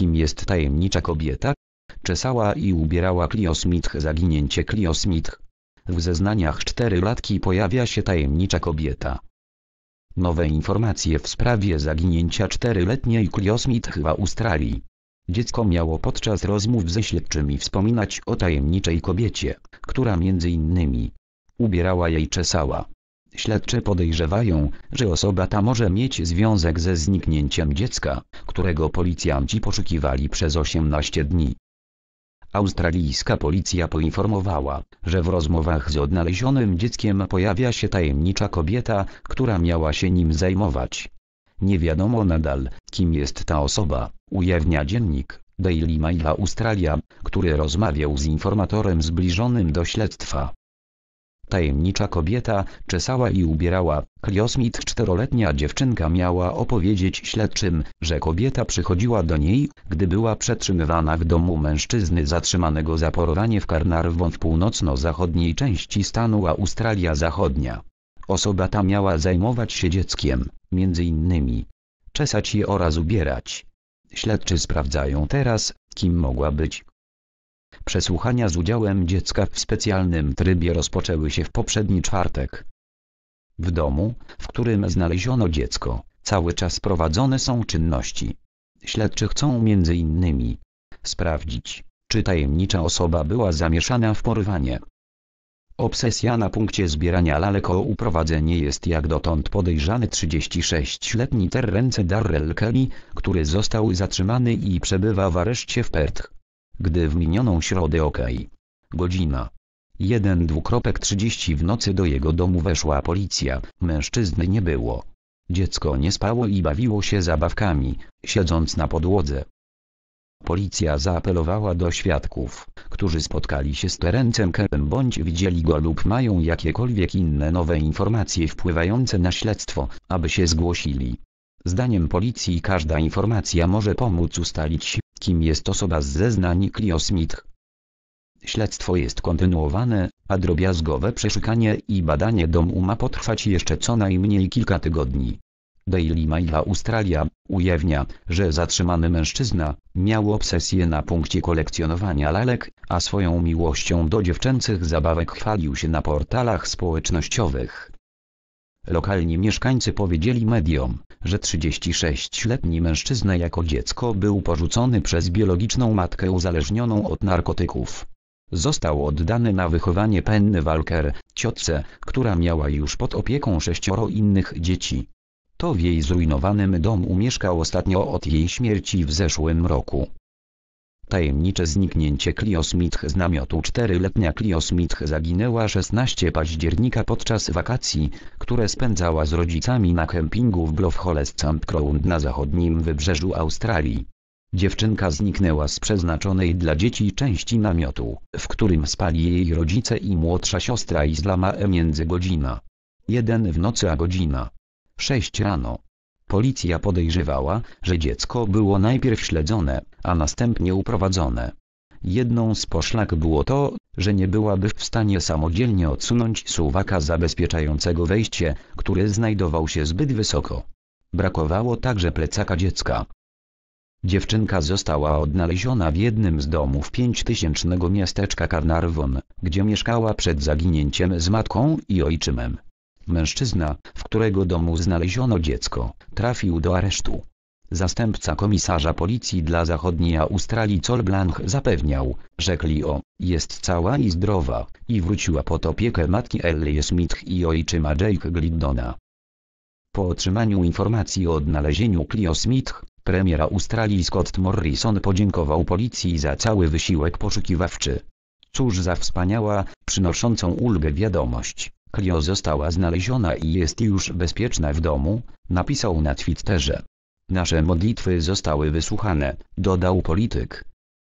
kim jest tajemnicza kobieta? Czesała i ubierała Kliosmith Smith zaginięcie Kliosmith. Smith. W zeznaniach czterylatki pojawia się tajemnicza kobieta. Nowe informacje w sprawie zaginięcia czteryletniej Kliosmith Smith w Australii. Dziecko miało podczas rozmów ze śledczymi wspominać o tajemniczej kobiecie, która między innymi ubierała jej czesała, Śledczy podejrzewają, że osoba ta może mieć związek ze zniknięciem dziecka, którego policjanci poszukiwali przez 18 dni. Australijska policja poinformowała, że w rozmowach z odnalezionym dzieckiem pojawia się tajemnicza kobieta, która miała się nim zajmować. Nie wiadomo nadal, kim jest ta osoba, ujawnia dziennik Daily Mail Australia, który rozmawiał z informatorem zbliżonym do śledztwa. Tajemnicza kobieta czesała i ubierała. Kliosmit czteroletnia dziewczynka miała opowiedzieć śledczym, że kobieta przychodziła do niej, gdy była przetrzymywana w domu mężczyzny zatrzymanego za porowanie w Carnarvon w północno-zachodniej części stanu Australia Zachodnia. Osoba ta miała zajmować się dzieckiem, między innymi czesać je oraz ubierać. Śledczy sprawdzają teraz, kim mogła być Przesłuchania z udziałem dziecka w specjalnym trybie rozpoczęły się w poprzedni czwartek. W domu, w którym znaleziono dziecko, cały czas prowadzone są czynności. Śledczy chcą między innymi sprawdzić, czy tajemnicza osoba była zamieszana w porwanie. Obsesja na punkcie zbierania lalek o uprowadzenie jest jak dotąd podejrzany 36-letni Terrence Darrell Kelly, który został zatrzymany i przebywa w areszcie w Perth gdy w minioną środę okaj. Godzina 1.30 w nocy do jego domu weszła policja, mężczyzny nie było. Dziecko nie spało i bawiło się zabawkami, siedząc na podłodze. Policja zaapelowała do świadków, którzy spotkali się z Terencem Kerem bądź widzieli go lub mają jakiekolwiek inne nowe informacje wpływające na śledztwo, aby się zgłosili. Zdaniem policji każda informacja może pomóc ustalić, kim jest osoba z zeznań Clio Smith. Śledztwo jest kontynuowane, a drobiazgowe przeszukanie i badanie domu ma potrwać jeszcze co najmniej kilka tygodni. Daily Mail Australia ujawnia, że zatrzymany mężczyzna miał obsesję na punkcie kolekcjonowania lalek, a swoją miłością do dziewczęcych zabawek chwalił się na portalach społecznościowych. Lokalni mieszkańcy powiedzieli mediom, że 36-letni mężczyzna jako dziecko był porzucony przez biologiczną matkę uzależnioną od narkotyków. Został oddany na wychowanie Penny Walker, ciotce, która miała już pod opieką sześcioro innych dzieci. To w jej zrujnowanym domu mieszkał ostatnio od jej śmierci w zeszłym roku. Tajemnicze zniknięcie Clio Smith z namiotu 4-letnia Clio Smith zaginęła 16 października podczas wakacji, które spędzała z rodzicami na kempingu w Blowhole Campground Crown na zachodnim wybrzeżu Australii. Dziewczynka zniknęła z przeznaczonej dla dzieci części namiotu, w którym spali jej rodzice i młodsza siostra Islama e między godzina 1 w nocy a godzina 6 rano. Policja podejrzewała, że dziecko było najpierw śledzone, a następnie uprowadzone. Jedną z poszlak było to, że nie byłaby w stanie samodzielnie odsunąć suwaka zabezpieczającego wejście, który znajdował się zbyt wysoko. Brakowało także plecaka dziecka. Dziewczynka została odnaleziona w jednym z domów pięćtysięcznego miasteczka Carnarvon, gdzie mieszkała przed zaginięciem z matką i ojczymem. Mężczyzna, w którego domu znaleziono dziecko, trafił do aresztu. Zastępca komisarza policji dla zachodniej Australii Col zapewniał, że Clio jest cała i zdrowa i wróciła pod opiekę matki Ellie Smith i ojczyma Jake Glidona. Po otrzymaniu informacji o odnalezieniu Clio Smith, premier Australii Scott Morrison podziękował policji za cały wysiłek poszukiwawczy. Cóż za wspaniała, przynoszącą ulgę wiadomość. Clio została znaleziona i jest już bezpieczna w domu, napisał na Twitterze. Nasze modlitwy zostały wysłuchane, dodał polityk.